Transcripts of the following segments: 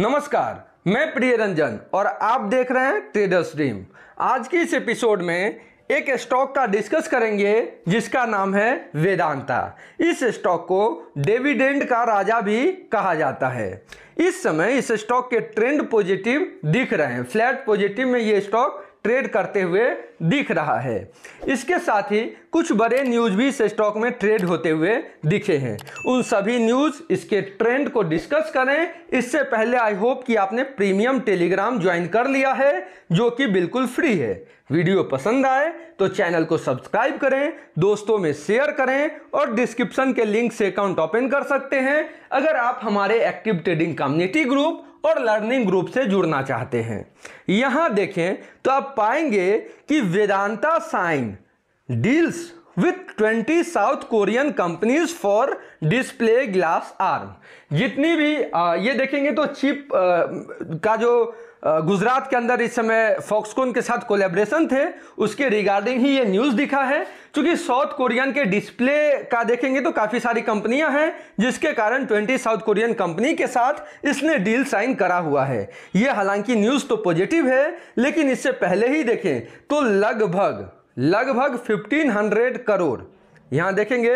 नमस्कार मैं प्रिय रंजन और आप देख रहे हैं ट्रेडर स्ट्रीम आज की इस एपिसोड में एक स्टॉक का डिस्कस करेंगे जिसका नाम है वेदांता इस स्टॉक को डेविडेंड का राजा भी कहा जाता है इस समय इस स्टॉक के ट्रेंड पॉजिटिव दिख रहे हैं फ्लैट पॉजिटिव में ये स्टॉक ट्रेड करते हुए दिख रहा है इसके साथ ही कुछ बड़े न्यूज़ भी इस स्टॉक में ट्रेड होते हुए दिखे हैं उन सभी न्यूज़ इसके ट्रेंड को डिस्कस करें इससे पहले आई होप कि आपने प्रीमियम टेलीग्राम ज्वाइन कर लिया है जो कि बिल्कुल फ्री है वीडियो पसंद आए तो चैनल को सब्सक्राइब करें दोस्तों में शेयर करें और डिस्क्रिप्शन के लिंक से अकाउंट ओपन कर सकते हैं अगर आप हमारे एक्टिव ट्रेडिंग कम्युनिटी ग्रुप और लर्निंग ग्रुप से जुड़ना चाहते हैं यहाँ देखें तो आप पाएंगे कि Vedanta sign deals with 20 South Korean companies for display glass arm जितनी भी आ, ये देखेंगे तो चिप का जो गुजरात के अंदर इस समय फॉक्सकॉन के साथ कोलेब्रेशन थे उसके रिगार्डिंग ही ये न्यूज़ दिखा है क्योंकि साउथ कोरियन के डिस्प्ले का देखेंगे तो काफ़ी सारी कंपनियां हैं जिसके कारण 20 साउथ कोरियन कंपनी के साथ इसने डील साइन करा हुआ है ये हालांकि न्यूज़ तो पॉजिटिव है लेकिन इससे पहले ही देखें तो लगभग लगभग 1500 करोड़ यहाँ देखेंगे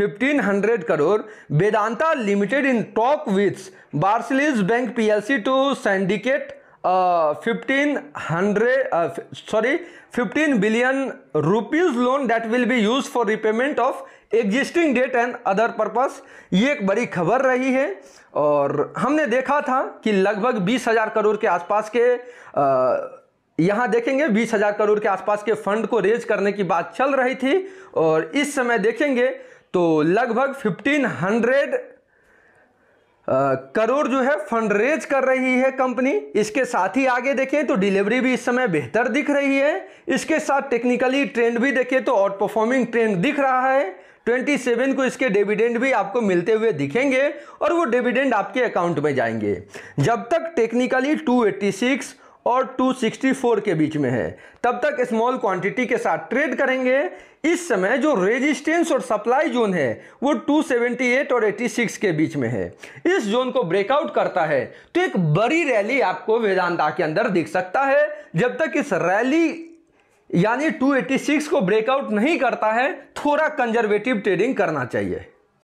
1500 crore Vedanta limited in talk with Barclays bank PLC to syndicate fifteen hundred sorry fifteen billion rupees loan that will be used for repayment of existing debt and other purpose ये एक बड़ी खबर रही है और हमने देखा था कि लगभग बीस हजार करोड़ के आसपास के uh, यहां देखेंगे बीस हज़ार करोड़ के आसपास के फंड को रेज करने की बात चल रही थी और इस समय देखेंगे तो लगभग फिफ्टीन हंड्रेड करोड़ जो है फंड रेज कर रही है कंपनी इसके साथ ही आगे देखें तो डिलीवरी भी इस समय बेहतर दिख रही है इसके साथ टेक्निकली ट्रेंड भी देखें तो आउट परफॉर्मिंग ट्रेंड दिख रहा है 27 को इसके डिविडेंड भी आपको मिलते हुए दिखेंगे और वो डिविडेंड आपके अकाउंट में जाएंगे जब तक टेक्निकली 286 और 264 के बीच में है तब तक स्मॉल क्वांटिटी के साथ ट्रेड करेंगे इस समय जो रेजिस्टेंस और सप्लाई जोन है वो 278 और 86 के बीच में है इस जोन को ब्रेकआउट करता है तो एक बड़ी रैली आपको वेदांता के अंदर दिख सकता है जब तक इस रैली यानी 286 को ब्रेकआउट नहीं करता है थोड़ा कंजर्वेटिव ट्रेडिंग करना चाहिए